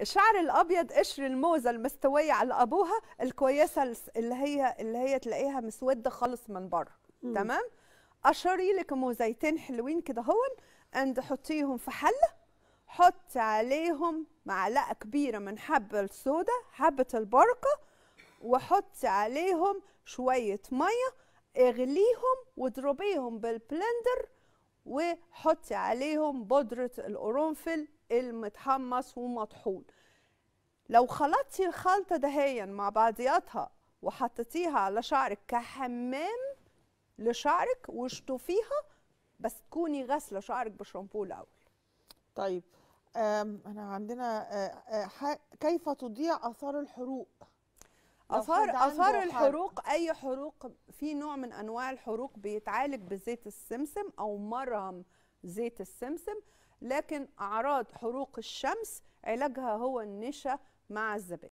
الشعر الابيض قشر الموزه المستويه على ابوها الكويسه اللي هي اللي هي تلاقيها مسوده خالص من بره تمام قشري لك موزيتين حلوين كده هون اند حطيهم في حله حط عليهم معلقه كبيره من حبه السودا حبه البركه وحط عليهم شويه ميه اغليهم واضربيهم بالبلندر وحطي عليهم بودره القرنفل المتحمص ومطحون لو خلطتي الخلطة دهيا مع بعضياتها وحطيتيها على شعرك كحمام لشعرك واشطفيها بس تكوني غاسلة شعرك بشامبو الأول طيب احنا عندنا آه، آه، كيف تضيع اثار الحروق اثار اثار الحروق اي حروق في نوع من انواع الحروق بيتعالج بزيت السمسم او مرهم زيت السمسم لكن أعراض حروق الشمس علاجها هو النشا مع الزبادي